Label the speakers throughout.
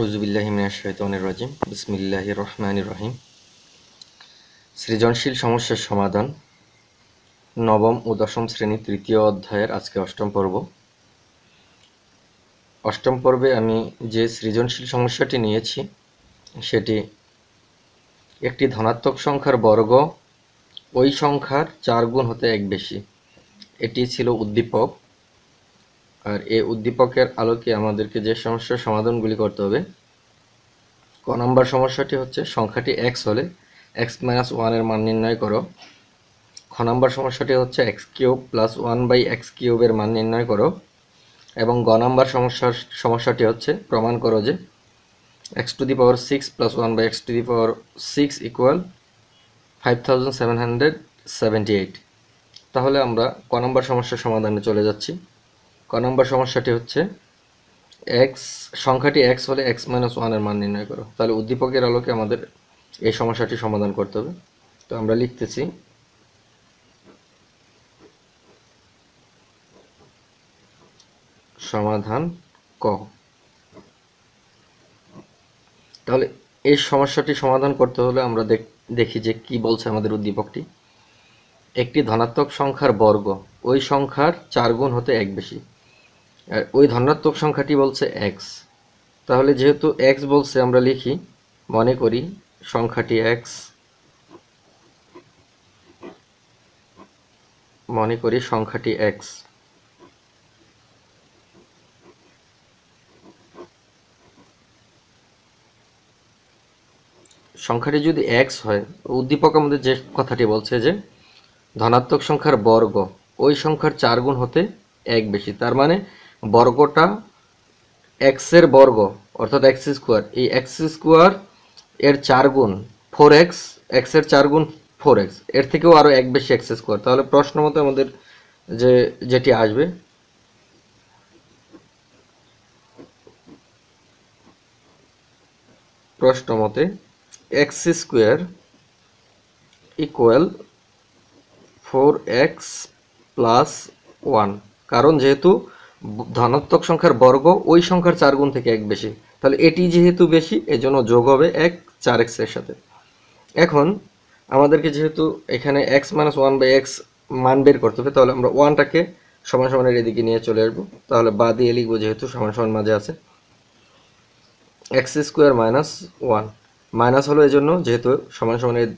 Speaker 1: রাজিম বিসমিল্লাহ রহমান রহিম সৃজনশীল সমস্যার সমাধান নবম ও দশম শ্রেণী তৃতীয় অধ্যায়ের আজকে অষ্টম পর্ব অষ্টম পর্বে আমি যে সৃজনশীল সমস্যাটি নিয়েছি সেটি একটি ধনাত্মক সংখ্যার বর্গ ওই সংখ্যার চার গুণ হতে এক বেশি এটি ছিল উদ্দীপক আর এই উদ্দীপকের আলোকে আমাদেরকে যে সমস্যার সমাধানগুলি করতে হবে ক নম্বর সমস্যাটি হচ্ছে সংখ্যাটি এক্স হলে এক্স মাইনাস ওয়ানের মান নির্ণয় করো খ নম্বর সমস্যাটি হচ্ছে x cube plus one by x কিউবের মান নির্ণয় করো এবং গ নম্বর সমস্যার সমস্যাটি হচ্ছে প্রমাণ করো যে x to the power six plus one by x to the power six equal five thousand seven hundred seventy eight তাহলে আমরা ক নম্বর সমস্যার সমাধানে চলে যাচ্ছি ক নম্বর সমস্যাটি হচ্ছে এক্স সংখ্যাটি এক্স হলে এক্স মাইনাস ওয়ানের মান নির্ণয় করো তাহলে উদ্দীপকের আলোকে আমাদের এই সমস্যাটি সমাধান করতে হবে তো আমরা লিখতেছি সমাধান ক তাহলে এই সমস্যাটি সমাধান করতে হলে আমরা দেখি যে কি বলছে আমাদের উদ্দীপকটি একটি ধনাত্মক সংখ্যার বর্গ ওই সংখ্যার চার গুণ হতে এক বেশি আর ওই ধনাত্মক সংখ্যাটি বলছে এক্স তাহলে যেহেতু এক্স বলছে আমরা লিখি মনে করি সংখ্যাটি এক্স মনে করি সংখ্যাটি এক্স সংখ্যাটি যদি এক্স হয় উদ্দীপক আমাদের যে কথাটি বলছে যে ধনাত্মক সংখ্যার বর্গ ওই সংখ্যার চার গুণ হতে এক বেশি তার মানে বর্গটা এক্সের বর্গ অর্থাৎ এক্স স্কোয়ার এই এক্স স্কোয়ার এর চার গুণ ফোর এক্স এক্সের চার গুণ ফোর এক্স এর থেকেও আরও এক বেশি এক্স স্কোয়ার তাহলে প্রশ্ন মতো আমাদের যে যেটি আসবে প্রশ্ন মতে x square equal four x plus one কারণ যেহেতু ধনাত্মক সংখ্যার বর্গ ওই সংখ্যার চার গুণ থেকে এক বেশি তাহলে এটি যেহেতু বেশি এজন্য যোগ হবে এক চার এক্সের সাথে এখন আমাদেরকে যেহেতু এখানে x minus one by x মান বের করতে হবে তাহলে আমরা ওয়ানটাকে সমান সমানের এদিকে নিয়ে চলে আসবো তাহলে বা দিয়ে লিখবো যেহেতু সমান সমান মাঝে আছে x square minus one minus হলো এজন্য যেহেতু সমান সমানের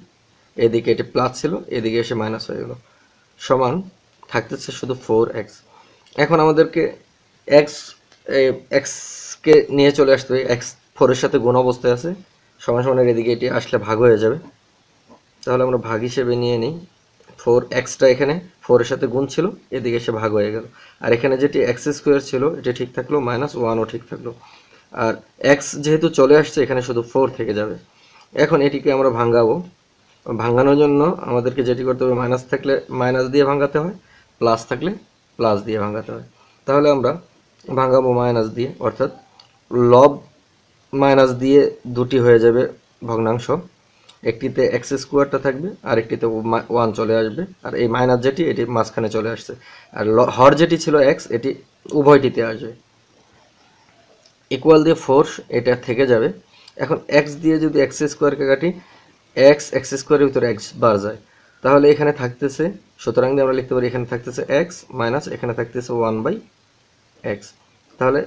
Speaker 1: এদিকে এটি প্লাস ছিল এদিকে এসে মাইনাস হয়ে গেল সমান থাকতেছে শুধু ফোর এক্স এখন আমাদেরকে এক্স এক্সকে নিয়ে চলে আসতে হবে এক্স ফোরের সাথে গুণ অবস্থায় আছে সমান সমানের এদিকে এটি আসলে ভাগ হয়ে যাবে তাহলে আমরা ভাগ হিসেবে নিয়ে নিই ফোর এক্সটা এখানে ফোরের সাথে গুণ ছিল এদিকে সে ভাগ হয়ে গেল আর এখানে যেটি এক্স স্কোয়ার ছিল এটি ঠিক থাকলো মাইনাস ওয়ানও ঠিক থাকলো আর এক্স যেহেতু চলে আসছে এখানে শুধু ফোর থেকে যাবে এখন এটিকে আমরা ভাঙ্গাবো ভাঙ্গানোর জন্য আমাদেরকে যেটি করতে হবে মাইনাস থাকলে মাইনাস দিয়ে ভাঙ্গাতে হয় প্লাস থাকলে প্লাস দিয়ে ভাঙাতে হয় তাহলে আমরা ভাঙাবো মাইনাস দিয়ে অর্থাৎ লব মাইনাস দিয়ে দুটি হয়ে যাবে ভগ্নাংশ একটিতে এক্স স্কোয়ারটা থাকবে আর একটিতে ওয়ান চলে আসবে আর এই মাইনাস যেটি এটি মাঝখানে চলে আসছে আর হর যেটি ছিল এক্স এটি উভয়টিতে আসবে ইকুয়াল দিয়ে ফোর্স এটা থেকে যাবে এখন এক্স দিয়ে যদি এক্স স্কোয়ারকে কাটি এক্স এক্স স্কোয়ারের ভিতরে এক্স বার যায় তাহলে এখানে থাকতেছে সুতরাং আমরা লিখতে পারি এখানে থাকতেছে এক্স মাইনাস এখানে থাকতেছে ওয়ান বাই এক্স তাহলে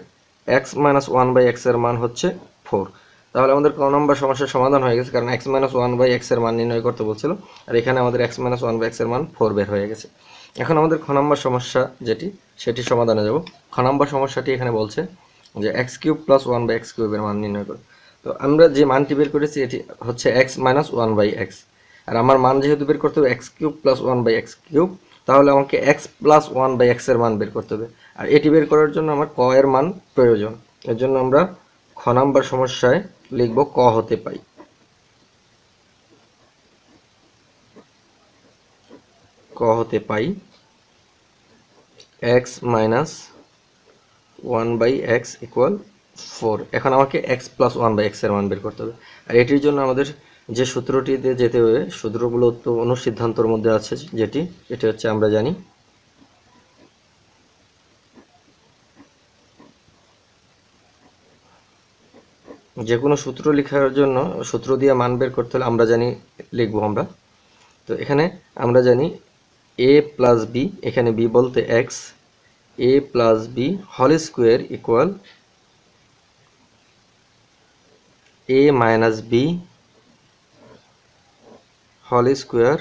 Speaker 1: এক্স মাইনাস ওয়ান বাই এক্সের মান হচ্ছে ফোর তাহলে আমাদের ক নম্বর সমস্যার সমাধান হয়ে গেছে কারণ এক্স মাইনাস ওয়ান বাই এক্সের মান নির্ণয় করতে বলছিল আর এখানে আমাদের এক্স মাইনাস ওয়ান বাই এক্সের মান ফোর বের হয়ে গেছে এখন আমাদের খ নম্বর সমস্যা যেটি সেটি সমাধানে যাব খ নম্বর সমস্যাটি এখানে বলছে যে x cube plus one by x কিউবের মান নির্ণয় করে তো আমরা যে মানটি বের করেছি এটি হচ্ছে x minus one by x আর আমার মান যেহেতু বের করতে হবে x cube plus one by x cube তাহলে আমাকে এক্স প্লাস ওয়ান বাই এক্সের মান বের করতে হবে আর এটি বের করার জন্য আমার ক এর মান প্রয়োজন এর জন্য আমরা খ নাম্বার সমস্যায় লিখব ক হতে পাই ক হতে পাই x minus one by x equal four এখন আমাকে এক্স প্লাস ওয়ান বাই এক্সের মান বের করতে হবে আর এটির জন্য আমাদের যে সূত্রটিতে যেতে হবে সূত্রগুলো তো অনুসিদ্ধান্তর মধ্যে আছে যেটি এটি হচ্ছে আমরা জানি যে কোনো সূত্র লেখার জন্য সূত্র দিয়ে মান বের করতে হলে আমরা জানি লিখবো আমরা তো এখানে আমরা জানি এ প্লাস বি এখানে বি বলতে এক্স এ প্লাস বি হল square equal a minus b হল square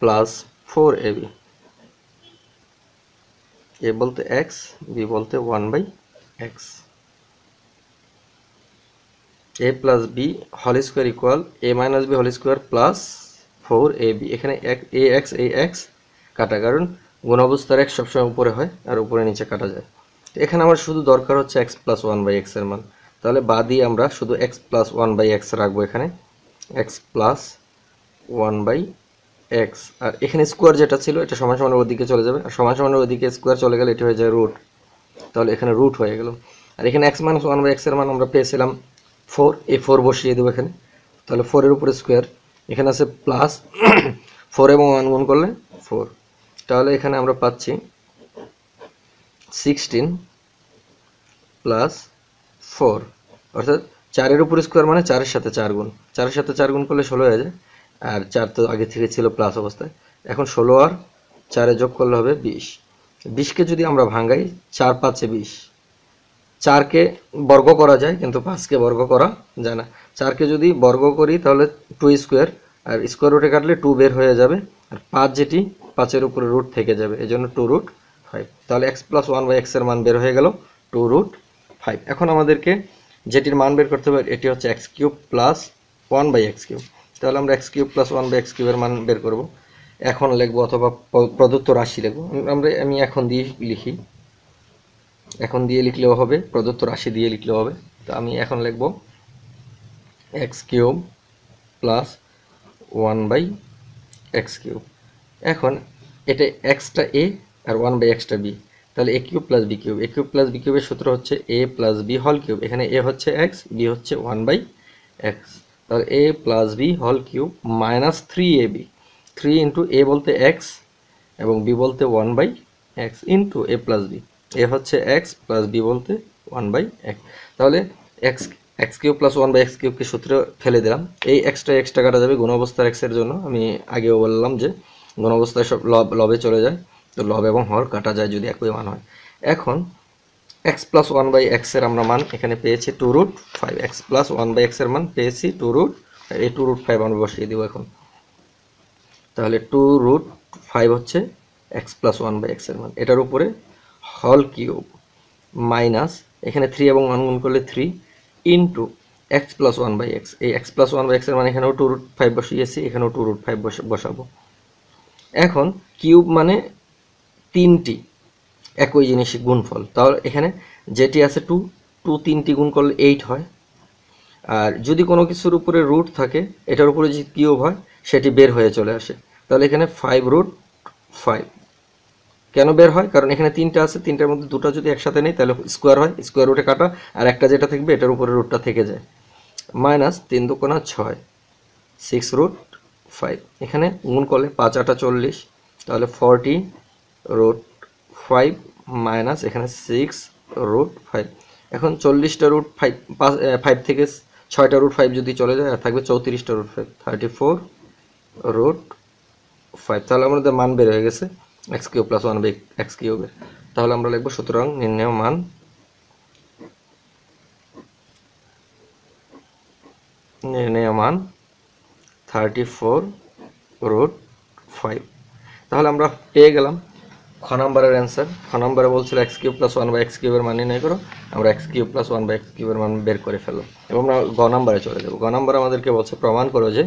Speaker 1: plus four a b a বলতে এক্স বি বলতে one by x a plus b হল square equal a minus b হল square plus four a b এখানে a x A x কাটা কারণ গুণ অবস্থার এক্স সবসময় উপরে হয় আর উপরে নিচে কাটা যায় এখানে আমার শুধু দরকার হচ্ছে এক্স প্লাস ওয়ান বাই এক্সের মান তাহলে বা দিয়ে আমরা শুধু x plus one by x রাখবো এখানে x plus one by x আর এখানে স্কোয়ার যেটা ছিল এটা সমান সমানের ওদিকে চলে যাবে আর সমান সমানের ওদিকে স্কোয়ার চলে গেলে এটা হয়ে যায় রুট তাহলে এখানে রুট হয়ে গেল আর এখানে এক্স মাইনাস ওয়ান বাই এক্সের মান আমরা পেয়েছিলাম ফোর এই ফোর বসিয়ে দেবো এখানে তাহলে ফোরের উপরে স্কোয়ার এখানে আছে প্লাস ফোর এবং ওয়ান গুণ করলে ফোর তাহলে এখানে আমরা পাচ্ছি সিক্সটিন প্লাস ফোর অর্থাৎ চারের উপর স্কোয়ার মানে চারের সাথে চার গুণ চারের সাথে চার গুণ করলে ষোলো হয়ে যায় আর চার তো আগে থেকে ছিল প্লাস অবস্থায় এখন ষোলো আর চারে যোগ করলে হবে বিশ বিশকে যদি আমরা ভাঙ্গাই চার পাঁচে বিশ চারকে বর্গ করা যায় কিন্তু পাঁচকে বর্গ করা যায় না চারকে যদি বর্গ করি তাহলে টু স্কোয়ার আর স্কোয়ার রুটে কাটলে টু বের হয়ে যাবে আর পাঁচ যেটি পাঁচের উপরে রুট থেকে যাবে এই জন্য টু রুট ফাইভ তাহলে এক্স প্লাস ওয়ান বাই এক্সের মান বের হয়ে গেল টু রুট ফাইভ এখন আমাদেরকে যেটির মান বের করতে হবে এটি হচ্ছে x cube plus one by x cube তাহলে আমরা x cube plus one by x কিউবের মান বের করব এখন লিখব অথবা প্রদত্ত রাশি লিখব আমরা আমি এখন দিয়ে লিখি এখন দিয়ে লিখলেও হবে প্রদত্ত রাশি দিয়ে লিখলেও হবে তো আমি এখন লিখব x cube plus one by x cube এখন এটা এক্সটা এ আর ওয়ান বাই এক্সটা বি তাহলে a cube plus b cube a cube plus b কিউবের সূত্র হচ্ছে এ প্লাস বি হল কিউব এখানে এ হচ্ছে এক্স বি হচ্ছে ওয়ান বাই এক্স তাহলে এ প্লাস বি হল cube minus three a b three into a বলতে এক্স এবং বি বলতে one by x into A plus b a হচ্ছে এক্স প্লাস বি বলতে ওয়ান বাই এক্স তাহলে x x cube plus one by x কিউবকে সূত্রে ফেলে দিলাম এই এক্সটা এক্সটা কাটা যাবে গুণ অবস্থার এক্সের জন্য আমি আগেও বললাম যে গুণ অবস্থায় সব লব লবে চলে যায় তো লব এবং হর কাটা যায় যদি একই মান হয় এখন এক্স প্লাস ওয়ান বাই এক্সের আমরা মান এখানে পেয়েছি two root five x plus one by এক্সের মান পেয়েছি টু রুট এই টু রুট ফাইভ আমরা বসিয়ে দেবো এখন তাহলে টু রুট ফাইভ হচ্ছে এক্স প্লাস ওয়ান বাই এক্সের মান এটার উপরে হল কিউব মাইনাস এখানে থ্রি এবং ওয়ান গুণ করলে three into x plus one by x এই এক্স প্লাস ওয়ান বাই এক্সের মানে এখানেও টু রুট ফাইভ বসিয়েছি এখানেও টু রুট ফাইভ বসাবো এখন কিউব মানে তিনটি একই জিনিসই গুণফল তাহলে এখানে যেটি আছে টু টু তিনটি গুণ করলে এইট হয় আর যদি কোনো কিছুর উপরে রুট থাকে এটার উপরে যদি কিউব হয় সেটি বের হয়ে চলে আসে তাহলে এখানে ফাইভ রুট ফাইভ কেন বের হয় কারণ এখানে তিনটা আছে তিনটার মধ্যে দুটো যদি একসাথে নেই তাহলে স্কোয়ার হয় স্কোয়ার রুটে কাটা আর একটা যেটা থাকবে এটার উপরে রুটটা থেকে যায় মাইনাস তিন দোকানা ছয় সিক্স রুট ফাইভ এখানে গুণ করলে পাঁচ আটা চল্লিশ তাহলে ফর্টি রুট ফাইভ মাইনাস এখানে সিক্স রুট ফাইভ এখন চল্লিশটা রুট ফাইভ ফাইভ থেকে ছয়টা রুট ফাইভ যদি চলে যায় আর থাকবে চৌত্রিশটা root five thirty four root five তাহলে আমাদের মান বের হয়ে গেছে x cube plus one by x কিউবের তাহলে আমরা লিখবো সুতরাং নির্ণয় মান নির্ণয় মান থার্টি ফোর রুট ফাইভ তাহলে আমরা পেয়ে গেলাম খ নম্বরের অ্যান্সার খ নম্বরে বলছিল x cube plus one by x কিউবের মান নেই করো আমরা x cube plus one by x কিউবের মান বের করে ফেলো এবং আমরা গ নম্বরে চলে যাবো গ নম্বরে আমাদেরকে বলছে প্রমাণ করো যে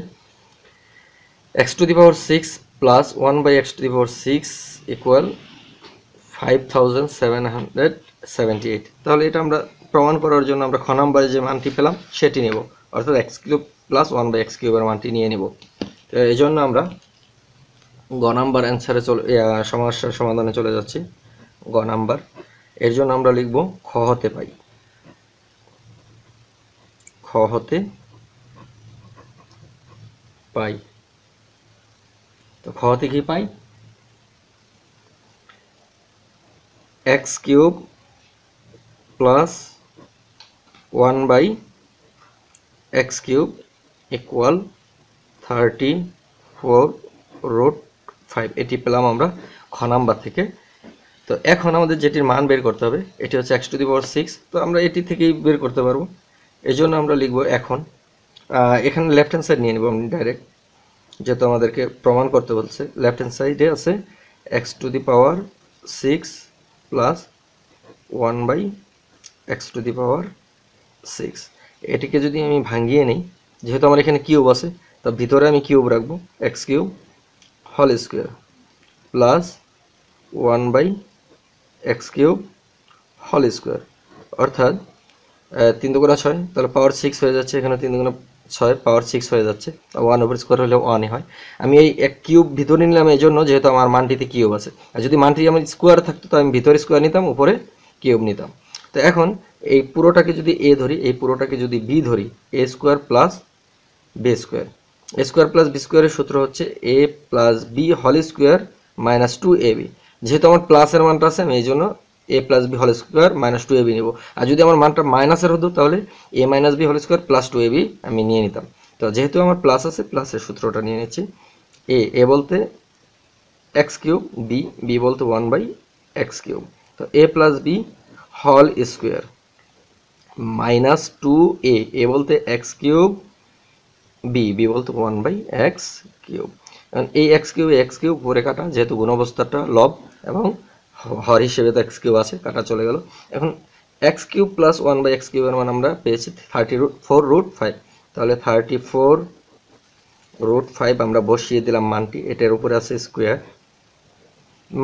Speaker 1: x to the power six plus one by x to the power six equal five thousand seven hundred seventy eight তাহলে এটা আমরা প্রমাণ করার জন্য আমরা খ নম্বরে যে মানটি পেলাম সেটি নেব অর্থাৎ x cube plus one by x কিউবের মানটি নিয়ে নেব তো এই জন্য আমরা গ নাম্বার অ্যান্সারে চলে সমস্যার সমাধানে চলে যাচ্ছি গ নাম্বার এর জন্য আমরা লিখব খ হতে পাই খ হতে পাই তো খ হতে কি পাই x cube plus one by x cube equal thirty four root five এটি পেলাম আমরা খ নাম্বার থেকে তো এখন আমাদের যেটির মান বের করতে হবে এটি হচ্ছে x to the power six তো আমরা এটি থেকেই বের করতে পারবো এই জন্য আমরা লিখব এখন এখানে লেফট হ্যান্ড সাইড নিয়ে নেব আমি ডাইরেক্ট যেহেতু আমাদেরকে প্রমাণ করতে বলছে লেফট হ্যান্ড সাইডে আছে x to the power six plus one by x to the power six এটিকে যদি আমি ভাঙিয়ে নিই যেহেতু আমার এখানে কিউব আছে তো ভিতরে আমি কিউব রাখবো এক্স কিউব হল square plus one by x cube হল স্কোয়ার অর্থাৎ তিন দুগুণা ছয় তাহলে পাওয়ার সিক্স হয়ে যাচ্ছে এখানে তিন দুগুণা ছয় পাওয়ার সিক্স হয়ে যাচ্ছে ওয়ান ওভার স্কোয়ার হলে ওয়ানই হয় আমি এই এক কিউব ভিতরে নিলাম এই জন্য যেহেতু আমার মানটিতে কিউব আছে আর যদি মানটি আমার স্কোয়ার থাকতো তো আমি ভিতরে স্কোয়ার নিতাম উপরে কিউব নিতাম তো এখন এই পুরোটাকে যদি এ ধরি এই পুরোটাকে যদি বি ধরি a square plus b square square plus b স্কোয়ারের সূত্র হচ্ছে এ প্লাস বি হল square minus two a b যেহেতু আমার প্লাসের মানটা আছে আমি এই জন্য এ প্লাস বি হল square minus two a b নেবো আর যদি আমার মানটা মাইনাসের হতো তাহলে এ মাইনাস বি হল square plus two a b আমি নিয়ে নিতাম তো যেহেতু আমার প্লাস আছে প্লাসের সূত্রটা নিয়ে নিচ্ছি এ এ বলতে এক্স কিউব বি বি বলতে ওয়ান বাই এক্স কিউব তো এ প্লাস বি হল square minus two a a বলতে এক্স কিউব বি বি বলতে ওয়ান বাই এক্স কিউব এখন এই x কিউব x কিউব পরে কাটা যেহেতু গুণ অবস্থাটা লব এবং হর হিসেবে তো x কিউব আছে কাটা চলে গেল এখন x cube plus one by cube এর মান আমরা পেয়েছি thirty root four root five তাহলে 34 ফোর রুট ফাইভ আমরা বসিয়ে দিলাম মানটি এটার উপরে আছে স্কোয়ার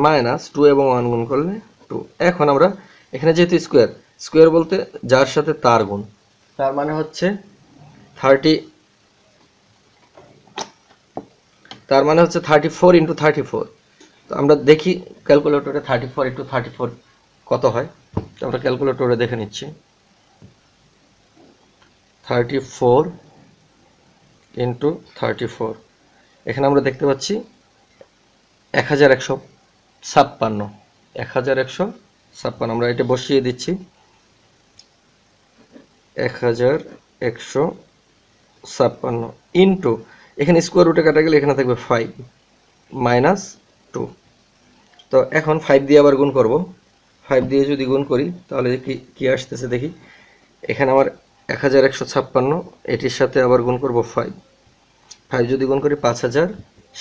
Speaker 1: মাইনাস টু এবং ওয়ান গুণ করলে টু এখন আমরা এখানে যেহেতু স্কোয়ার স্কোয়ার বলতে যার সাথে তার গুণ তার মানে হচ্ছে থার্টি তার মানে হচ্ছে thirty four into thirty four তো আমরা দেখি ক্যালকুলেটরে thirty four into thirty four কত হয় তো আমরা ক্যালকুলেটরে দেখে নিচ্ছি thirty four into thirty four এখানে আমরা দেখতে পাচ্ছি এক হাজার একশো ছাপ্পান্ন এক হাজার একশো ছাপ্পান্ন আমরা এটা বসিয়ে দিচ্ছি এক হাজার একশো ছাপ্পান্ন ইন্টু এখানে স্কোয়ার রুটে কাটা গেলে এখানে থাকবে ফাইভ মাইনাস টু তো এখন ফাইভ দিয়ে আবার গুণ করব ফাইভ দিয়ে যদি গুণ করি তাহলে কি কী আসতেছে দেখি এখানে আমার এক হাজার একশো ছাপ্পান্ন এটির সাথে আবার গুণ করব ফাইভ ফাইভ যদি গুণ করি পাঁচ হাজার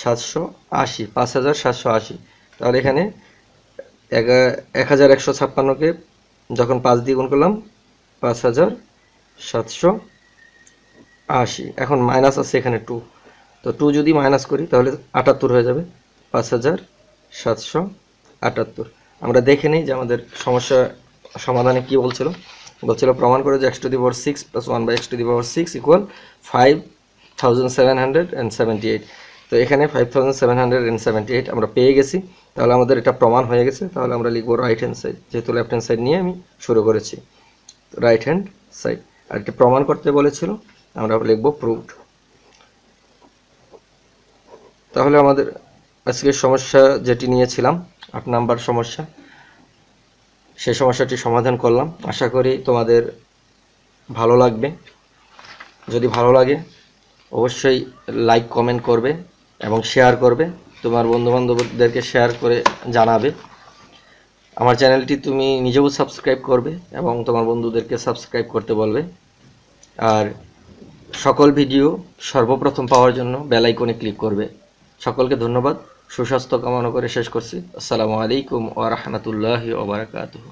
Speaker 1: সাতশো আশি পাঁচ হাজার সাতশো আশি তাহলে এখানে এক হাজার একশো ছাপ্পান্নকে যখন পাঁচ দিয়ে গুণ করলাম পাঁচ হাজার সাতশো আশি এখন মাইনাস আছে এখানে টু তো টু যদি মাইনাস করি তাহলে আটাত্তর হয়ে যাবে পাঁচ হাজার সাতশো আটাত্তর আমরা দেখে নিই যে আমাদের সমস্যা সমাধানে কি বলছিল বলছিল প্রমাণ করে যে x to the power six plus one by x to the power six equal five thousand seven hundred and seventy eight তো এখানে five thousand seven hundred and seventy eight আমরা পেয়ে গেছি তাহলে আমাদের এটা প্রমাণ হয়ে গেছে তাহলে আমরা লিখবো রাইট হ্যান্ড সাইড যেহেতু লেফট হ্যান্ড সাইড নিয়ে আমি শুরু করেছি রাইট হ্যান্ড সাইড আর এটা প্রমাণ করতে বলেছিল আমরা লিখবো প্রুভড তাহলে আমাদের আজকের সমস্যা যেটি নিয়েছিলাম আট নাম্বার সমস্যা সেই সমস্যাটি সমাধান করলাম আশা করি তোমাদের ভালো লাগবে যদি ভালো লাগে অবশ্যই লাইক কমেন্ট করবে এবং শেয়ার করবে তোমার বন্ধুবান্ধবদেরকে শেয়ার করে জানাবে আমার চ্যানেলটি তুমি নিজেও সাবস্ক্রাইব করবে এবং তোমার বন্ধুদেরকে সাবস্ক্রাইব করতে বলবে আর সকল ভিডিও সর্বপ্রথম পাওয়ার জন্য বেলাইকনে ক্লিক করবে সকলকে ধন্যবাদ সুস্বাস্থ্য কামনা করে শেষ করছি আসসালামু আলাইকুম ওয়া রাহমাতুল্লাহি ওয়া বারাকাতুহু